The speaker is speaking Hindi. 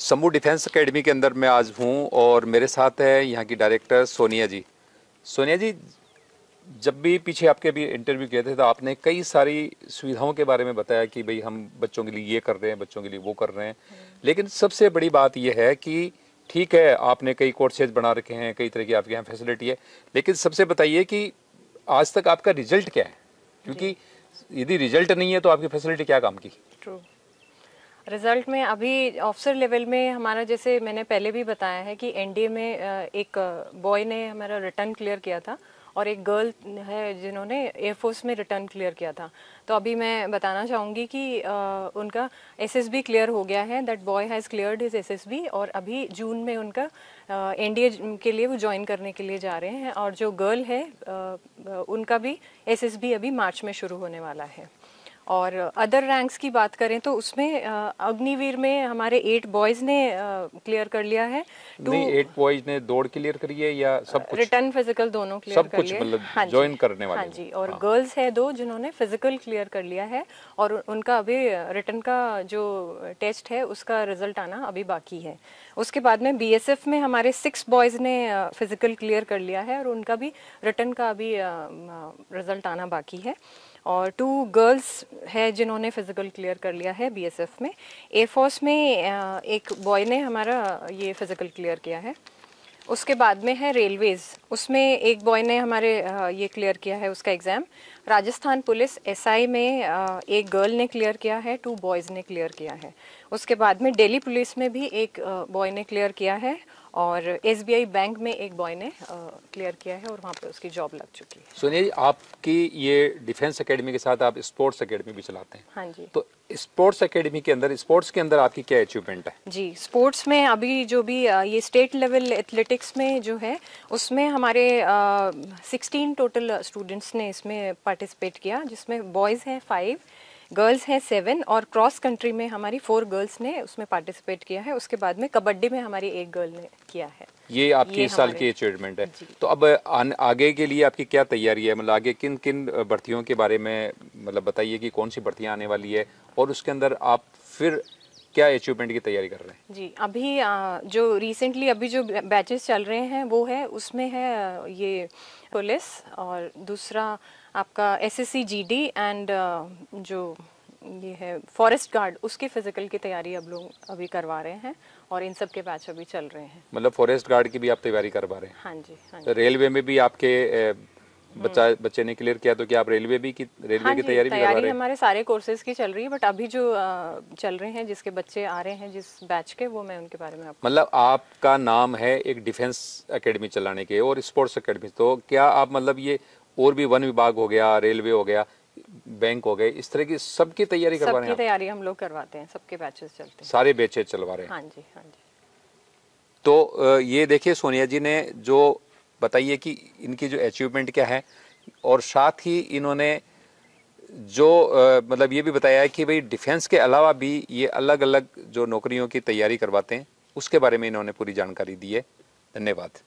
समूह डिफेंस एकेडमी के अंदर मैं आज हूँ और मेरे साथ है यहाँ की डायरेक्टर सोनिया जी सोनिया जी जब भी पीछे आपके भी इंटरव्यू किए थे तो आपने कई सारी सुविधाओं के बारे में बताया कि भाई हम बच्चों के लिए ये कर रहे हैं बच्चों के लिए वो कर रहे हैं हम्म। लेकिन सबसे बड़ी बात यह है कि ठीक है आपने कई कोर्सेज बना रखे हैं कई तरह की आपके यहाँ फैसिलिटी है लेकिन सबसे बताइए कि आज तक आपका रिजल्ट क्या है क्योंकि यदि रिजल्ट नहीं है तो आपकी फैसिलिटी क्या काम की ट्रू रिजल्ट में अभी ऑफिसर लेवल में हमारा जैसे मैंने पहले भी बताया है कि एनडीए में एक बॉय ने हमारा रिटर्न क्लियर किया था और एक गर्ल है जिन्होंने एयरफोर्स में रिटर्न क्लियर किया था तो अभी मैं बताना चाहूँगी कि आ, उनका एसएसबी क्लियर हो गया है that boy has cleared his SSB और अभी जून में उनका एनडीए के लिए वो ज्वाइन करने के लिए जा रहे हैं और जो गर्ल है आ, उनका भी एसएसबी अभी मार्च में शुरू होने वाला है और अदर रैंक्स की बात करें तो उसमें अग्निवीर में हमारे एट बॉयज ने क्लियर कर लिया है नहीं एट बॉयज ने दौड़ क्लियर करी है या सब कुछ रिटर्न फिजिकल दोनों क्लियर सब कर कुछ मतलब हाँ ज्वाइन करने वाले हाँ जी और हाँ। गर्ल्स है दो जिन्होंने फिजिकल क्लियर कर लिया है और उनका अभी रिटर्न का जो टेस्ट है उसका रिजल्ट आना अभी बाकी है उसके बाद में बी में हमारे सिक्स बॉयज ने फिजिकल क्लियर कर लिया है और उनका भी रिटर्न का अभी रिजल्ट आना बाकी है और टू गर्ल्स है जिन्होंने फिज़िकल क्लियर कर लिया है बीएसएफ में एयरफोर्स में एक बॉय ने हमारा ये फिज़िकल क्लियर किया है उसके बाद में है रेलवेज़ उसमें एक बॉय ने हमारे ये क्लियर किया है उसका एग्ज़ाम राजस्थान पुलिस एसआई में एक गर्ल ने क्लियर किया है टू बॉयज़ ने क्लियर किया है उसके बाद में दिल्ली पुलिस में भी एक बॉय ने क्लियर किया है और एस बैंक में एक बॉय ने क्लियर किया है और वहाँ पे उसकी जॉब लग चुकी है सुनिए जी आपकी ये डिफेंस एकेडमी के साथ आप स्पोर्ट्स अकेडमी भी चलाते हैं हाँ जी तो स्पोर्ट्स एकेडमी के अंदर स्पोर्ट्स के अंदर आपकी क्या अचीवमेंट है जी स्पोर्ट्स में अभी जो भी ये स्टेट लेवल एथलेटिक्स में जो है उसमें हमारे सिक्सटीन टोटल स्टूडेंट्स ने इसमें पार्टिसिपेट किया जिसमें बॉयज़ हैं फाइव गर्ल्स हैं सेवन और क्रॉस कंट्री में हमारी फोर गर्ल्स ने उसमें पार्टिसिपेट किया है उसके बाद में कबड्डी में हमारी एक गर्ल ने किया है ये आपकी इस साल की अचीवमेंट है तो अब आन, आगे के लिए आपकी क्या तैयारी है मतलब आगे किन किन भर्तियों के बारे में मतलब बताइए कि कौन सी भर्तियाँ आने वाली है और उसके अंदर आप फिर क्या अचीवमेंट की तैयारी कर रहे हैं जी अभी आ, जो रिसेंटली अभी जो बैचेस चल रहे हैं वो है उसमें है ये पुलिस और दूसरा आपका एस एस एंड जो ये है फॉरेस्ट गार्ड उसके फिजिकल की तैयारी अब लोग अभी करवा रहे हैं और इन सब के बैच अभी चल रहे हैं मतलब फॉरेस्ट गार्ड की भी आप तैयारी करवा रहे हैं हाँ जी हाँ जी तो रेलवे में भी आपके बच्चा हम्म। बच्चे ने क्लियर किया तो क्या आप रेलवे भी की रेलवे हाँ की तैयारी भी तैयारी हमारे सारे कोर्सेज की चल रही है बट अभी जो चल रहे हैं जिसके बच्चे आ रहे हैं जिस बैच के वो मैं उनके बारे में आप मतलब आपका नाम है एक डिफेंस अकेडमी चलाने के और स्पोर्ट्स अकेडमी तो क्या आप मतलब ये और भी वन विभाग हो गया रेलवे हो गया बैंक हो गए इस तरह की सबकी तैयारी करवा रहे हैं तैयारी हम लोग करवाते हैं सबके बैचेस चलते हैं सारे बैचेस चलवा रहे हैं हाँ जी हाँ जी तो ये देखिए सोनिया जी ने जो बताइए कि इनकी जो अचीवमेंट क्या है और साथ ही इन्होंने जो आ, मतलब ये भी बताया है कि भाई डिफेंस के अलावा भी ये अलग अलग जो नौकरियों की तैयारी करवाते हैं उसके बारे में इन्होंने पूरी जानकारी दी है धन्यवाद